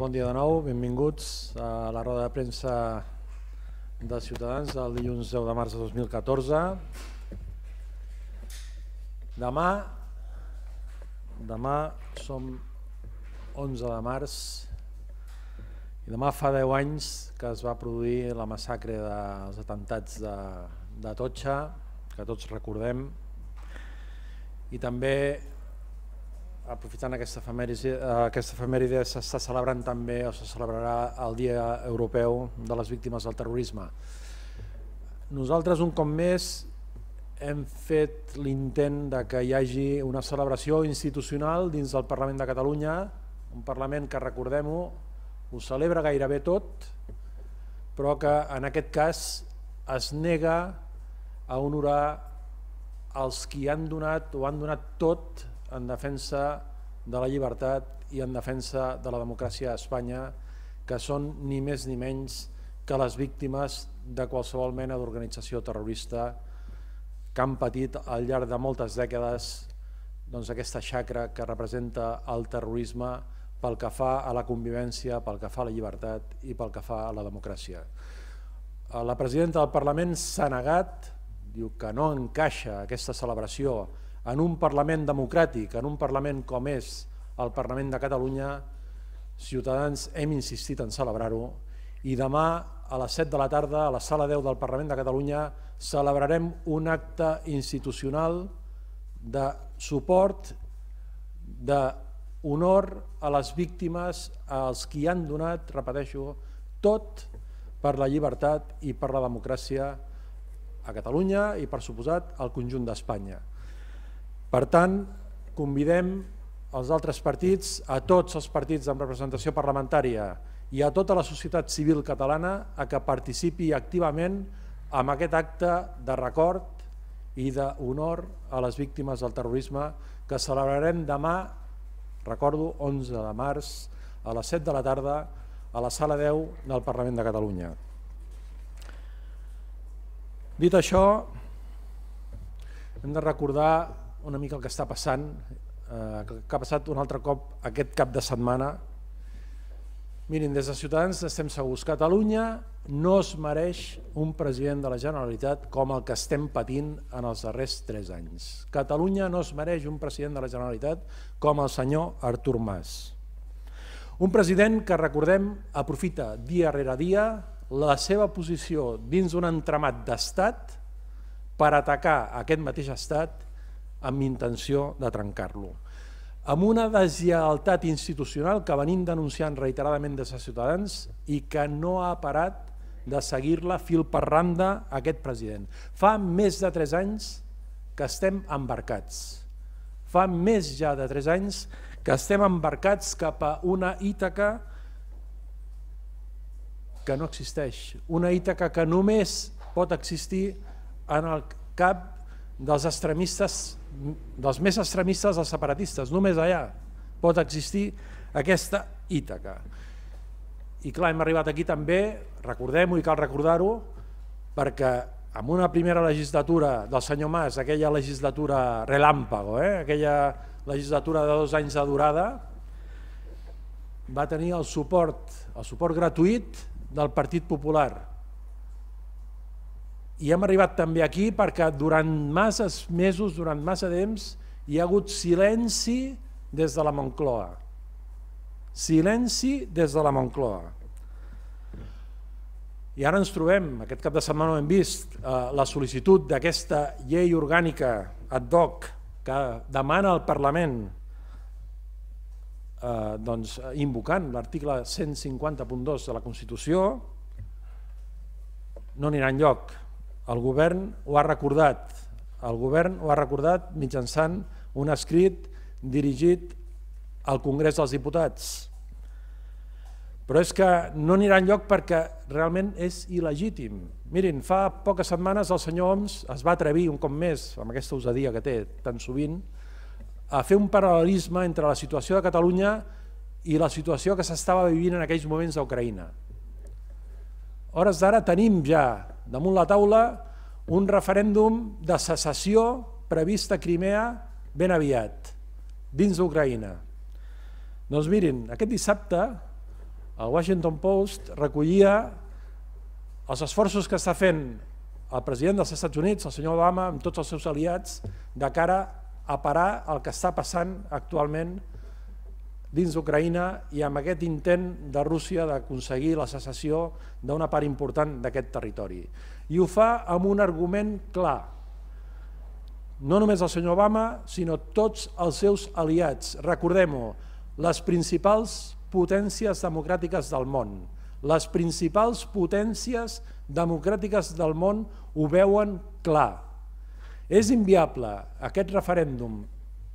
bon dia de nou, benvinguts a la roda de premsa de Ciutadans el dilluns 10 de març de 2014. Demà, demà som 11 de març i demà fa 10 anys que es va produir la massacre dels atemptats de, de Totxa, que tots recordem, i també aprofitant aquesta efemèride, aquesta efemèride s'està celebrant també o se celebrarà el Dia Europeu de les Víctimes del Terrorisme. Nosaltres un cop més hem fet l'intent de que hi hagi una celebració institucional dins del Parlament de Catalunya, un Parlament que, recordem-ho, ho celebra gairebé tot, però que en aquest cas es nega a honorar els qui han donat o han donat tot en defensa de la llibertat i en defensa de la democràcia a Espanya, que són ni més ni menys que les víctimes de qualsevol mena d'organització terrorista que han patit al llarg de moltes dècades doncs, aquesta xacra que representa el terrorisme pel que fa a la convivència, pel que fa a la llibertat i pel que fa a la democràcia. Eh, la presidenta del Parlament s'ha negat, diu que no encaixa aquesta celebració en un Parlament democràtic, en un Parlament com és el Parlament de Catalunya, Ciutadans hem insistit en celebrar-ho i demà a les 7 de la tarda a la Sala 10 del Parlament de Catalunya celebrarem un acte institucional de suport, d'honor a les víctimes, als qui han donat, repeteixo, tot per la llibertat i per la democràcia a Catalunya i, per suposat, al conjunt d'Espanya. Per tant, convidem els altres partits, a tots els partits amb representació parlamentària i a tota la societat civil catalana a que participi activament en aquest acte de record i d'honor a les víctimes del terrorisme que celebrarem demà, recordo, 11 de març, a les 7 de la tarda, a la sala 10 del Parlament de Catalunya. Dit això, hem de recordar una mica el que està passant, eh, que ha passat un altre cop aquest cap de setmana. Mirin, des de Ciutadans estem segurs, Catalunya no es mereix un president de la Generalitat com el que estem patint en els darrers tres anys. Catalunya no es mereix un president de la Generalitat com el senyor Artur Mas. Un president que, recordem, aprofita dia rere dia la seva posició dins d'un entramat d'estat per atacar aquest mateix estat amb intenció de trencar-lo. Amb una deslleialtat institucional que venim denunciant reiteradament des de Ciutadans i que no ha parat de seguir-la fil per randa aquest president. Fa més de tres anys que estem embarcats. Fa més ja de tres anys que estem embarcats cap a una Ítaca que no existeix. Una Ítaca que només pot existir en el cap dels extremistes dels més extremistes dels separatistes. Només allà pot existir aquesta Ítaca. I clar, hem arribat aquí també, recordem-ho i cal recordar-ho, perquè amb una primera legislatura del senyor Mas, aquella legislatura relàmpago, eh? aquella legislatura de dos anys de durada, va tenir el suport, el suport gratuït del Partit Popular, i hem arribat també aquí perquè durant masses mesos, durant massa temps, hi ha hagut silenci des de la Moncloa. Silenci des de la Moncloa. I ara ens trobem, aquest cap de setmana ho hem vist, eh, la sol·licitud d'aquesta llei orgànica ad hoc que demana al Parlament eh, doncs, invocant l'article 150.2 de la Constitució, no anirà enlloc. lloc el govern ho ha recordat. El govern ho ha recordat mitjançant un escrit dirigit al Congrés dels Diputats. Però és que no anirà enlloc perquè realment és il·legítim. Mirin, fa poques setmanes el senyor Homs es va atrevir un cop més, amb aquesta usadia que té tan sovint, a fer un paral·lelisme entre la situació de Catalunya i la situació que s'estava vivint en aquells moments a Ucraïna. Hores d'ara tenim ja damunt la taula un referèndum de secessió previst a Crimea ben aviat, dins d'Ucraïna. Doncs mirin, aquest dissabte el Washington Post recollia els esforços que està fent el president dels Estats Units, el senyor Obama, amb tots els seus aliats, de cara a parar el que està passant actualment a dins d'Ucraïna i amb aquest intent de Rússia d'aconseguir la secessió d'una part important d'aquest territori. I ho fa amb un argument clar. No només el senyor Obama, sinó tots els seus aliats. Recordem-ho, les principals potències democràtiques del món, les principals potències democràtiques del món ho veuen clar. És inviable aquest referèndum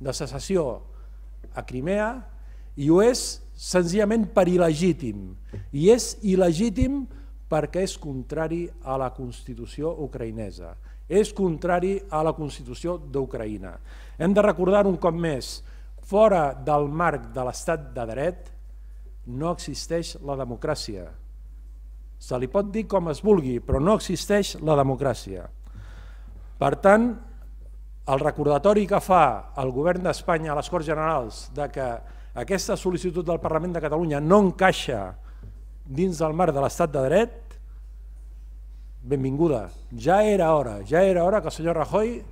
de secessió a Crimea i ho és senzillament per il·legítim. I és il·legítim perquè és contrari a la Constitució ucraïnesa. És contrari a la Constitució d'Ucraïna. Hem de recordar un cop més, fora del marc de l'estat de dret no existeix la democràcia. Se li pot dir com es vulgui, però no existeix la democràcia. Per tant, el recordatori que fa el govern d'Espanya a les Corts Generals de que aquesta sol·licitud del Parlament de Catalunya no encaixa dins del marc de l'estat de dret, benvinguda. Ja era hora, ja era hora que el senyor Rajoy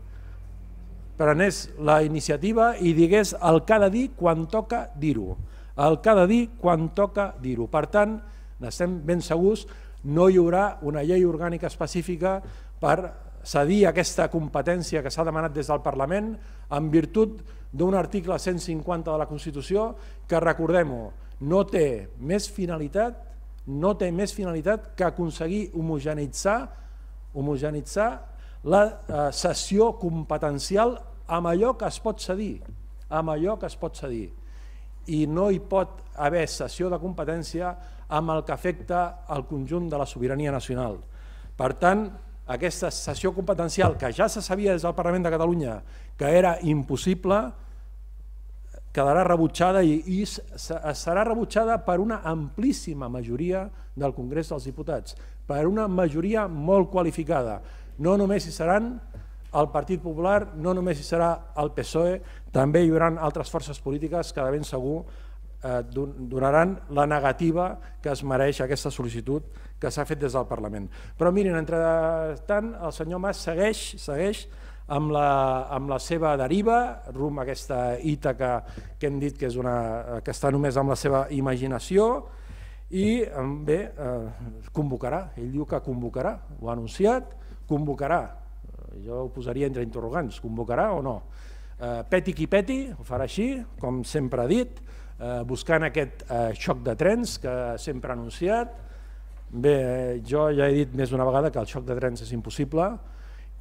prenés la iniciativa i digués el que ha de dir quan toca dir-ho. El que ha de dir quan toca dir-ho. Per tant, n'estem ben segurs, no hi haurà una llei orgànica específica per cedir aquesta competència que s'ha demanat des del Parlament en virtut de d'un article 150 de la Constitució que, recordem-ho, no té més finalitat no té més finalitat que aconseguir homogenitzar homogenitzar la eh, sessió competencial amb allò que es pot cedir, amb allò que es pot cedir. I no hi pot haver sessió de competència amb el que afecta al conjunt de la sobirania nacional. Per tant, aquesta cessió competencial que ja se sabia des del Parlament de Catalunya que era impossible, quedarà rebutjada i, i serà rebutjada per una amplíssima majoria del Congrés dels Diputats, per una majoria molt qualificada. No només hi seran el Partit Popular, no només hi serà el PSOE, també hi haurà altres forces polítiques que de ben segur Eh, donaran la negativa que es mereix aquesta sol·licitud que s'ha fet des del Parlament. Però mirin, entretant, el senyor Mas segueix, segueix amb la, amb la seva deriva, rum a aquesta Ítaca que hem dit que, és una, que està només amb la seva imaginació, i bé, eh, convocarà, ell diu que convocarà, ho ha anunciat, convocarà, eh, jo ho posaria entre interrogants, convocarà o no? Eh, peti qui peti, ho farà així, com sempre ha dit, eh, buscant aquest eh, xoc de trens que sempre ha anunciat. Bé, jo ja he dit més d'una vegada que el xoc de trens és impossible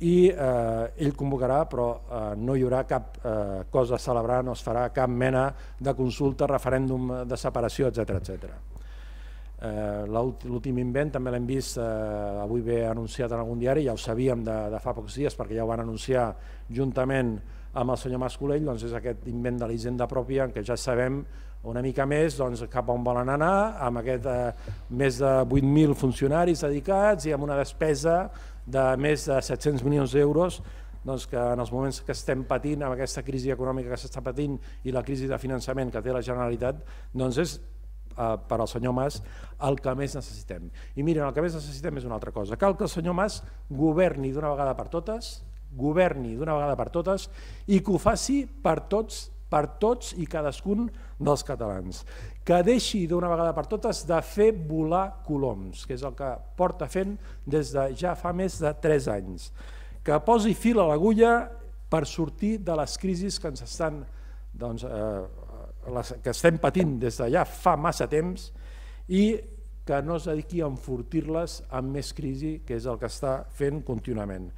i eh, ell convocarà, però eh, no hi haurà cap eh, cosa a celebrar, no es farà cap mena de consulta, referèndum de separació, etc etc. Eh, L'últim invent també l'hem vist, eh, avui ve anunciat en algun diari, ja ho sabíem de, de fa pocs dies perquè ja ho van anunciar juntament amb el senyor Mascolell, doncs és aquest invent de l'Hisenda pròpia en què ja sabem una mica més doncs, cap a on volen anar, amb aquest eh, més de 8.000 funcionaris dedicats i amb una despesa de més de 700 milions d'euros doncs, que en els moments que estem patint, amb aquesta crisi econòmica que s'està patint i la crisi de finançament que té la Generalitat, doncs és eh, per al senyor Mas el que més necessitem. I miren, el que més necessitem és una altra cosa. Cal que el senyor Mas governi d'una vegada per totes, governi d'una vegada per totes i que ho faci per tots per tots i cadascun dels catalans. Que deixi d'una vegada per totes de fer volar coloms, que és el que porta fent des de ja fa més de 3 anys. Que posi fil a l'agulla per sortir de les crisis que ens estan doncs, eh, les que estem patint des de ja fa massa temps i que no es dediqui a enfortir-les amb més crisi, que és el que està fent contínuament.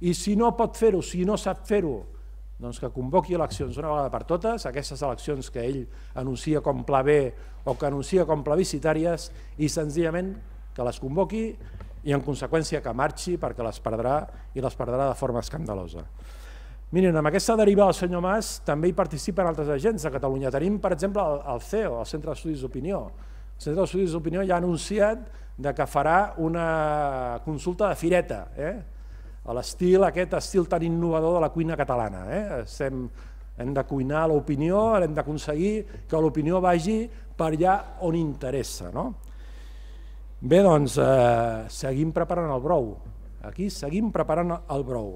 I si no pot fer-ho, si no sap fer-ho, doncs que convoqui eleccions una vegada per totes, aquestes eleccions que ell anuncia com pla B o que anuncia com plebiscitàries i senzillament que les convoqui i en conseqüència que marxi perquè les perdrà i les perdrà de forma escandalosa. Miren, amb aquesta deriva del senyor Mas també hi participen altres agents de Catalunya. Tenim, per exemple, el, CEO, el Centre d'Estudis d'Opinió. El Centre d'Estudis d'Opinió ja ha anunciat de que farà una consulta de fireta, eh? a l'estil, aquest estil tan innovador de la cuina catalana. Eh? Estem, hem de cuinar l'opinió, hem d'aconseguir que l'opinió vagi per allà on interessa. No? Bé, doncs, eh, seguim preparant el brou. Aquí seguim preparant el brou.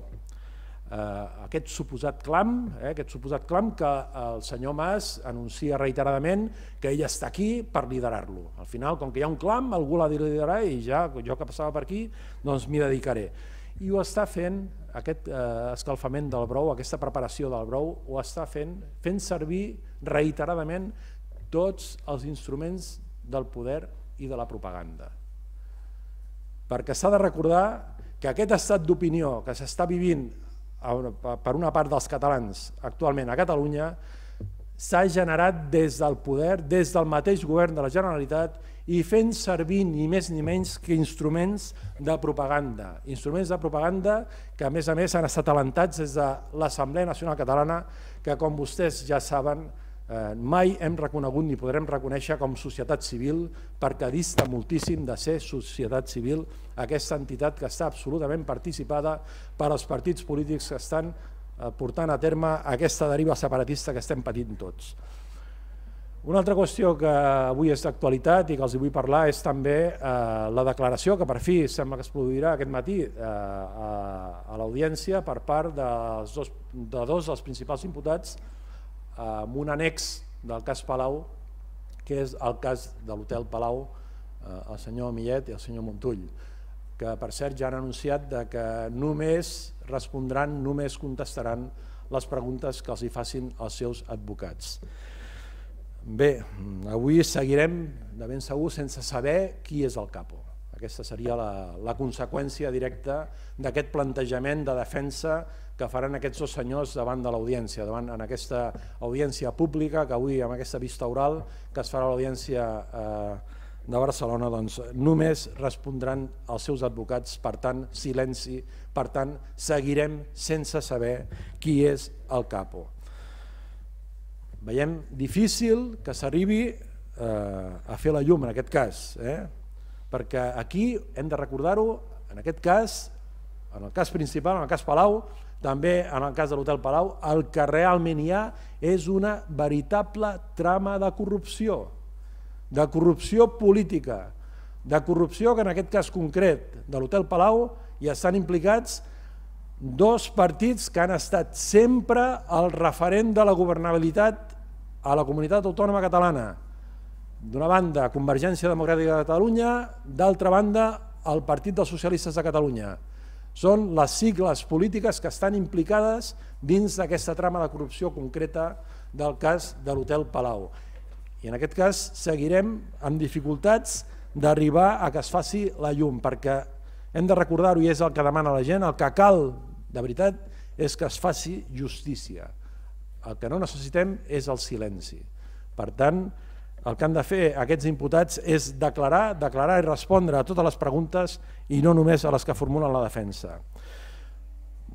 Eh, aquest suposat clam, eh, aquest suposat clam que el senyor Mas anuncia reiteradament que ell està aquí per liderar-lo. Al final, com que hi ha un clam, algú l'ha de liderar i ja jo que passava per aquí, doncs m'hi dedicaré i ho està fent, aquest eh, escalfament del brou, aquesta preparació del brou, ho està fent, fent servir reiteradament tots els instruments del poder i de la propaganda. Perquè s'ha de recordar que aquest estat d'opinió que s'està vivint per una part dels catalans actualment a Catalunya s'ha generat des del poder, des del mateix govern de la Generalitat i fent servir ni més ni menys que instruments de propaganda. Instruments de propaganda que a més a més han estat alentats des de l'Assemblea Nacional Catalana que com vostès ja saben eh, mai hem reconegut ni podrem reconèixer com societat civil perquè dista moltíssim de ser societat civil aquesta entitat que està absolutament participada per als partits polítics que estan Eh, portant a terme aquesta deriva separatista que estem patint tots. Una altra qüestió que avui és d'actualitat i que els vull parlar és també eh, la declaració que per fi sembla que es produirà aquest matí eh, a, l'audiència per part dels dos, de dos dels principals imputats eh, amb un annex del cas Palau, que és el cas de l'hotel Palau, eh, el senyor Millet i el senyor Montull, que per cert ja han anunciat de que només respondran, només contestaran les preguntes que els hi facin els seus advocats. Bé, avui seguirem de ben segur sense saber qui és el capo. Aquesta seria la, la conseqüència directa d'aquest plantejament de defensa que faran aquests dos senyors davant de l'audiència, davant en aquesta audiència pública que avui amb aquesta vista oral que es farà l'audiència eh, de Barcelona doncs, només respondran els seus advocats, per tant, silenci, per tant, seguirem sense saber qui és el capo. Veiem difícil que s'arribi eh, a fer la llum en aquest cas, eh? perquè aquí hem de recordar-ho, en aquest cas, en el cas principal, en el cas Palau, també en el cas de l'Hotel Palau, el que realment hi ha és una veritable trama de corrupció de corrupció política, de corrupció que en aquest cas concret de l'Hotel Palau hi estan implicats dos partits que han estat sempre el referent de la governabilitat a la comunitat autònoma catalana. D'una banda, Convergència Democràtica de Catalunya, d'altra banda, el Partit dels Socialistes de Catalunya. Són les sigles polítiques que estan implicades dins d'aquesta trama de corrupció concreta del cas de l'Hotel Palau. I en aquest cas seguirem amb dificultats d'arribar a que es faci la llum, perquè hem de recordar-ho i és el que demana la gent, el que cal, de veritat, és que es faci justícia. El que no necessitem és el silenci. Per tant, el que han de fer aquests imputats és declarar, declarar i respondre a totes les preguntes i no només a les que formulen la defensa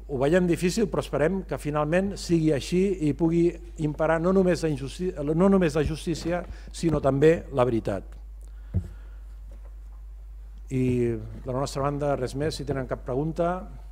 ho veiem difícil, però esperem que finalment sigui així i pugui imparar no només la, no només la justícia, sinó també la veritat. I de la nostra banda, res més, si tenen cap pregunta...